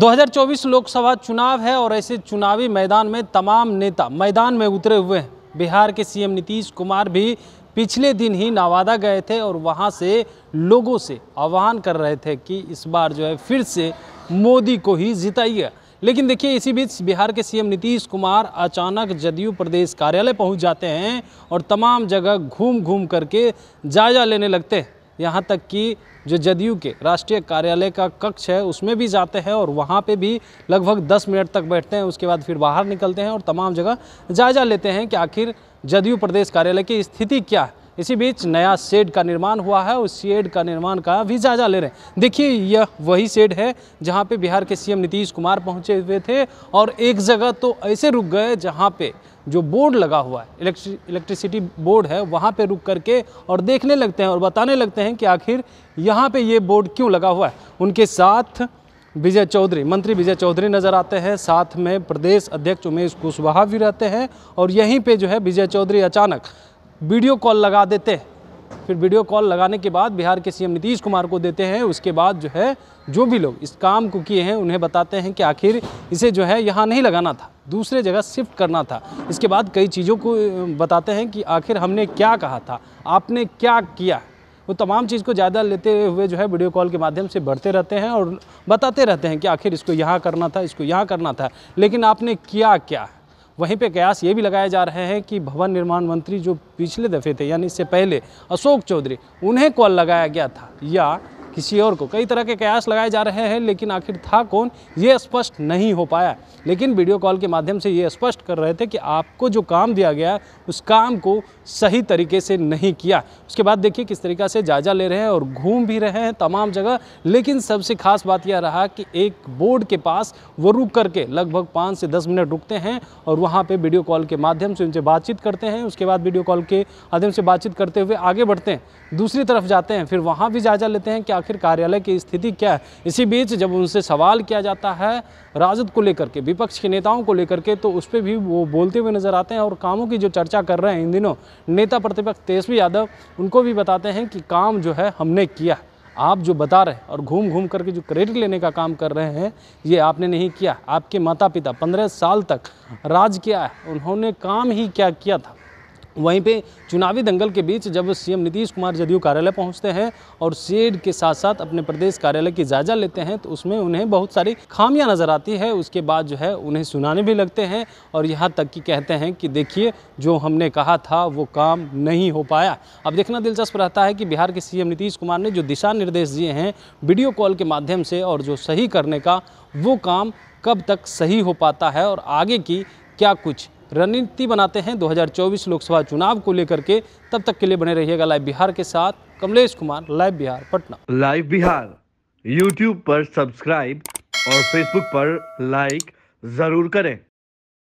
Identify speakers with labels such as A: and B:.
A: 2024 लोकसभा चुनाव है और ऐसे चुनावी मैदान में तमाम नेता मैदान में उतरे हुए हैं बिहार के सीएम नीतीश कुमार भी पिछले दिन ही नवादा गए थे और वहां से लोगों से आह्वान कर रहे थे कि इस बार जो है फिर से मोदी को ही जिताइए लेकिन देखिए इसी बीच बिहार के सीएम नीतीश कुमार अचानक जदयू प्रदेश कार्यालय पहुंच जाते हैं और तमाम जगह घूम घूम करके जायजा लेने लगते हैं यहाँ तक कि जो जदयू के राष्ट्रीय कार्यालय का कक्ष है उसमें भी जाते हैं और वहाँ पे भी लगभग 10 मिनट तक बैठते हैं उसके बाद फिर बाहर निकलते हैं और तमाम जगह जायजा लेते हैं कि आखिर जदयू प्रदेश कार्यालय की स्थिति क्या है इसी बीच नया शेड का निर्माण हुआ है उस शेड का निर्माण का भी जायजा ले रहे हैं देखिए यह वही शेड है जहाँ पे बिहार के सीएम नीतीश कुमार पहुँचे हुए थे और एक जगह तो ऐसे रुक गए जहाँ पे जो बोर्ड लगा हुआ है इलेक्ट्रिसिटी बोर्ड है वहाँ पे रुक करके और देखने लगते हैं और बताने लगते हैं कि आखिर यहाँ पर ये बोर्ड क्यों लगा हुआ है उनके साथ विजय चौधरी मंत्री विजय चौधरी नज़र आते हैं साथ में प्रदेश अध्यक्ष उमेश कुशवाहा भी रहते हैं और यहीं पे जो है विजय चौधरी अचानक वीडियो कॉल लगा देते हैं फिर वीडियो कॉल लगाने के बाद बिहार के सीएम नीतीश कुमार को देते हैं उसके बाद जो है जो भी लोग इस काम को किए हैं उन्हें बताते हैं कि आखिर इसे जो है यहाँ नहीं लगाना था दूसरे जगह शिफ्ट करना था इसके बाद कई चीज़ों को बताते हैं कि आखिर हमने क्या कहा था आपने क्या किया वो तमाम चीज़ को ज़्यादा लेते हुए जो है वीडियो कॉल के माध्यम से बढ़ते रहते हैं और बताते रहते हैं कि आखिर इसको यहाँ करना था इसको यहाँ करना था लेकिन आपने किया क्या है वहीं पे कयास ये भी लगाए जा रहे हैं कि भवन निर्माण मंत्री जो पिछले दफ़े थे यानी इससे पहले अशोक चौधरी उन्हें कॉल लगाया गया था या किसी और को कई तरह के कयास लगाए जा रहे हैं लेकिन आखिर था कौन ये स्पष्ट नहीं हो पाया लेकिन वीडियो कॉल के माध्यम से ये स्पष्ट कर रहे थे कि आपको जो काम दिया गया उस काम को सही तरीके से नहीं किया उसके बाद देखिए किस तरीका से जायजा ले रहे हैं और घूम भी रहे हैं तमाम जगह लेकिन सबसे खास बात यह रहा कि एक बोर्ड के पास वो रुक करके लगभग पाँच से दस मिनट रुकते हैं और वहाँ पर वीडियो कॉल के माध्यम से उनसे बातचीत करते हैं उसके बाद वीडियो कॉल के माध्यम से बातचीत करते हुए आगे बढ़ते हैं दूसरी तरफ जाते हैं फिर वहाँ भी जायजा लेते हैं कि आखिर कार्यालय की स्थिति क्या है इसी बीच जब उनसे सवाल किया जाता है राजद को लेकर के विपक्ष के नेताओं को लेकर के तो उस पर भी वो बोलते हुए नजर आते हैं और कामों की जो चर्चा कर रहे हैं इन दिनों नेता प्रतिपक्ष तेजस्वी यादव उनको भी बताते हैं कि काम जो है हमने किया आप जो बता रहे हैं और घूम घूम करके जो क्रेडिट लेने का काम कर रहे हैं ये आपने नहीं किया आपके माता पिता पंद्रह साल तक राज किया है उन्होंने काम ही क्या किया था वहीं पे चुनावी दंगल के बीच जब सीएम नीतीश कुमार जदयू कार्यालय पहुंचते हैं और सेड के साथ साथ अपने प्रदेश कार्यालय की जायजा लेते हैं तो उसमें उन्हें बहुत सारी खामियां नज़र आती है उसके बाद जो है उन्हें सुनाने भी लगते हैं और यहाँ तक कि कहते हैं कि देखिए जो हमने कहा था वो काम नहीं हो पाया अब देखना दिलचस्प रहता है कि बिहार के सी नीतीश कुमार ने जो दिशा निर्देश दिए हैं वीडियो कॉल के माध्यम से और जो सही करने का वो काम कब तक सही हो पाता है और आगे की क्या कुछ रणनीति बनाते हैं 2024 लोकसभा चुनाव को लेकर के तब तक के लिए बने रहिएगा लाइव बिहार के साथ Kamlesh Kumar live Bihar Patna live Bihar YouTube पर सब्सक्राइब और फेसबुक पर लाइक जरूर करें